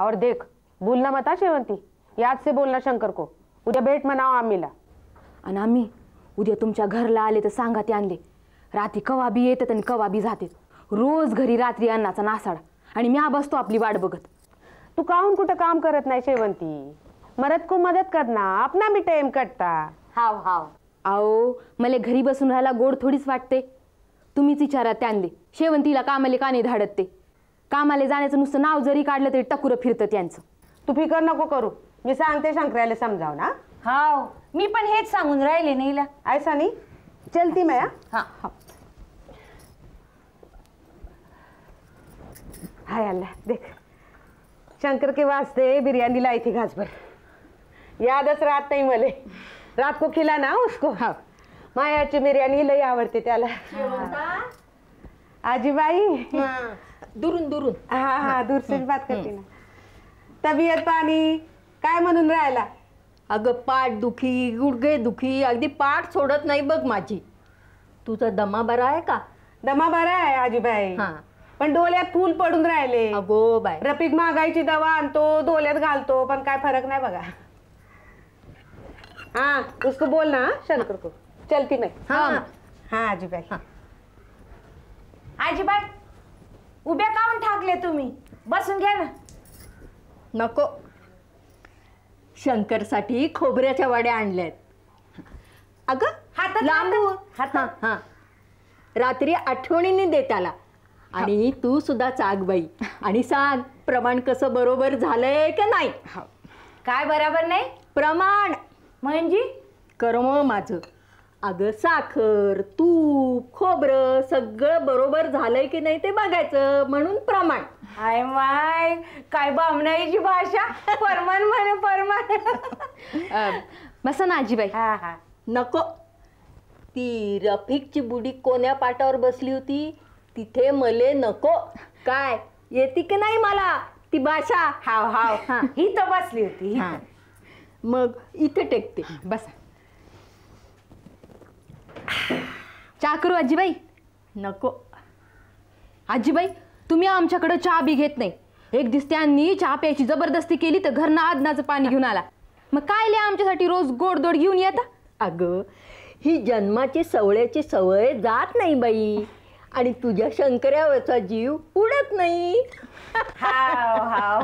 और देख भूलना मता शेवंती याद से बोलना शंकर को उद्या भेट म्हणाव आम्हीला आणि आम्ही उद्या तुमच्या घरला आले तर सांगा ते आणले रात्री कवा बी येतात आणि कवा बी जाते रोज घरी रात्री अन्नाचा नासाडा आणि मी बसतो आपली वाट बघत तू काहून कुठं काम करत नाही शेवंती मदत को मदत करना आपना मी टाइम कटता हाव हाव आओ मला घरी बसून राहायला गोड थोडीच वाटते तुम्हीच विचारा आणले शेवंतीला कामाले का नाही धाडत ते कामाला जाण्याचं नुसतं नाव जरी काढलं तरी टकुर फिरत त्यांचं तू फिकर नको करू मी सांगते शंकराला समजाव ना हाव मी पण हेच सांगून राहिले नाहीला ऐसा नाही चलती मया हा हा हाय अल्ला देख शंकर के वाजते बिर्याणी लाई इथे घासभर यादच राहत नाही मले रात को खिला ना उसको हा मायाची बिर्याणी लई आवडते त्याला आजीबाई दुरून दुरून हा हा दूरशीच बात करते ना तबियत पाणी काय म्हणून राहिला अगं पाठ दुखी गुडघे दुखी अगदी पाठ सोडत नाही बघ माझी तुझा दमा बरा आहे का दमा बरा आहे आजीबाई पण डोळ्यात फूल पडून राहिले अगो बाय रफिक महागाईची दवा आणतो डोळ्यात घालतो पण काय फरक नाही बघा हा उसको बोल ना शंकर को चलती नाही हा हा आजीबाई आजीबाई उभे काऊन ठाकले तुम्ही बसून घ्या ना नको शंकरसाठी खोबऱ्याच्या वड्या आणल्यात अगं हातात लांबू हा हा रात्री आठवणीने देत आला आणि तू सुद्धा चाग बाई आणि सांग प्रमाण कसं बरोबर झालंय का नाही काय बरोबर नाही प्रमाण म्हणजे कर्म माझं अगं साखर तूप खोबरं सगळं बरोबर झालंय की नाही ते बघायचं म्हणून प्रमाण हाय माय काय बामणाईची भाषा परमन म्हणे परमन बसा ना हा हा नको ती रफिकची बुडी कोण्या पाटावर बसली होती तिथे मले नको काय येते की नाही मला ती भाषा हाव हाव ही तर बसली होती मग इथे टेकते बसा चहा करू आजीबाई नको आजीबाई तुम्ही आमच्याकडं चहा बी घेत नाही एक दिस त्यांनी चहा प्यायची जबरदस्ती केली तर घरनं आदनाचं पाणी घेऊन आला मग काय लिहा आमच्यासाठी रोज गोडदोड घेऊन येता अगं ही जन्माची सवळ्याची सवय जात नाही बाई आणि तुझ्या शंकऱ्यावरचा जीव उडत नाही हाव हाव